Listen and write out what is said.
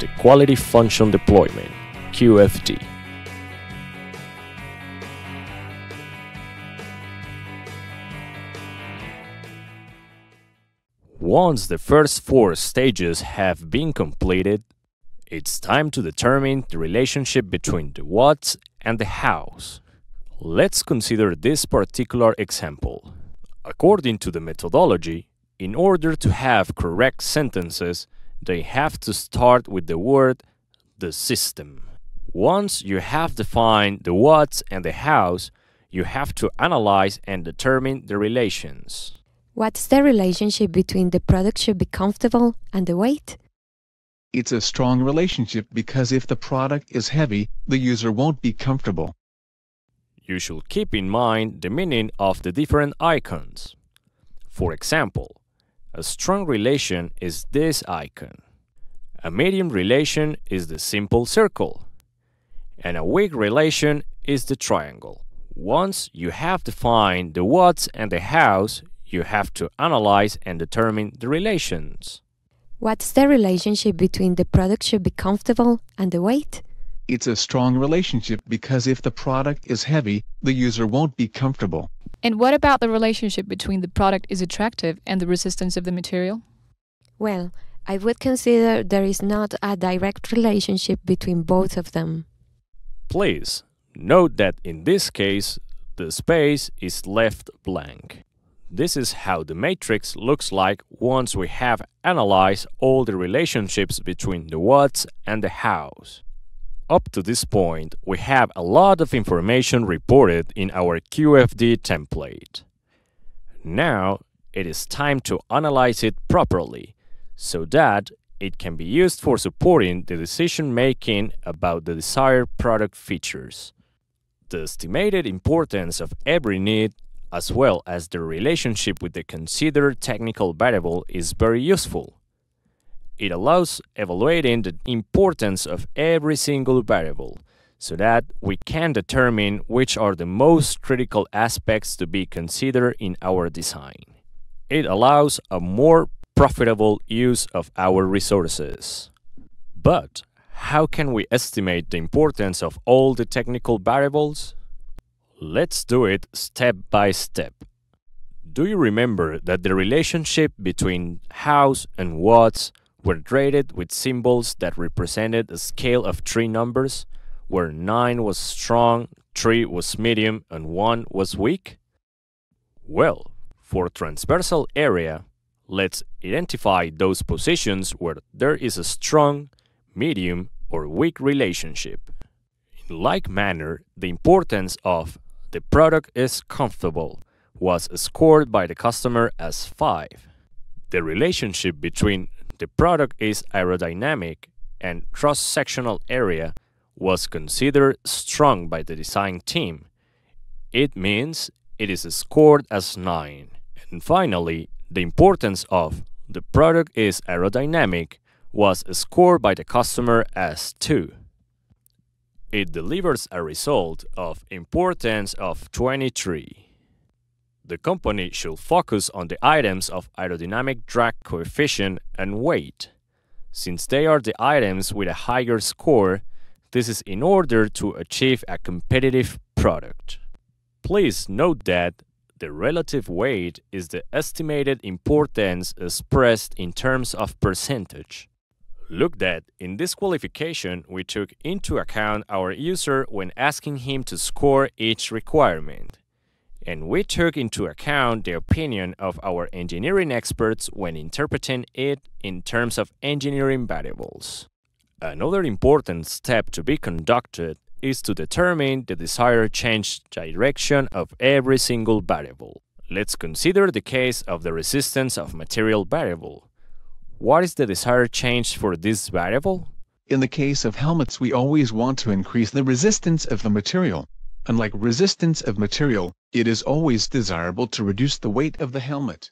the Quality Function Deployment, QFD. Once the first four stages have been completed, it's time to determine the relationship between the what and the hows. Let's consider this particular example. According to the methodology, in order to have correct sentences, they have to start with the word the system. Once you have defined the what and the hows, you have to analyze and determine the relations. What's the relationship between the product should be comfortable and the weight? It's a strong relationship because if the product is heavy, the user won't be comfortable. You should keep in mind the meaning of the different icons. For example, a strong relation is this icon. A medium relation is the simple circle. And a weak relation is the triangle. Once you have defined the what's and the how's, you have to analyze and determine the relations. What's the relationship between the product should be comfortable and the weight? It's a strong relationship because if the product is heavy, the user won't be comfortable. And what about the relationship between the product is attractive and the resistance of the material? Well, I would consider there is not a direct relationship between both of them. Please note that in this case, the space is left blank. This is how the matrix looks like once we have analyzed all the relationships between the what's and the how's up to this point, we have a lot of information reported in our QFD template. Now, it is time to analyze it properly, so that it can be used for supporting the decision-making about the desired product features. The estimated importance of every need as well as the relationship with the considered technical variable is very useful. It allows evaluating the importance of every single variable so that we can determine which are the most critical aspects to be considered in our design. It allows a more profitable use of our resources. But how can we estimate the importance of all the technical variables? Let's do it step by step. Do you remember that the relationship between house and watts were graded with symbols that represented a scale of three numbers, where 9 was strong, 3 was medium, and 1 was weak? Well, for transversal area, let's identify those positions where there is a strong, medium, or weak relationship. In like manner, the importance of the product is comfortable was scored by the customer as 5. The relationship between the product is aerodynamic and cross-sectional area was considered strong by the design team. It means it is scored as 9. And finally, the importance of the product is aerodynamic was scored by the customer as 2. It delivers a result of importance of 23. The company should focus on the items of aerodynamic drag coefficient and weight. Since they are the items with a higher score, this is in order to achieve a competitive product. Please note that the relative weight is the estimated importance expressed in terms of percentage. Look that in this qualification we took into account our user when asking him to score each requirement and we took into account the opinion of our engineering experts when interpreting it in terms of engineering variables. Another important step to be conducted is to determine the desired change direction of every single variable. Let's consider the case of the resistance of material variable. What is the desired change for this variable? In the case of helmets, we always want to increase the resistance of the material. Unlike resistance of material, it is always desirable to reduce the weight of the helmet.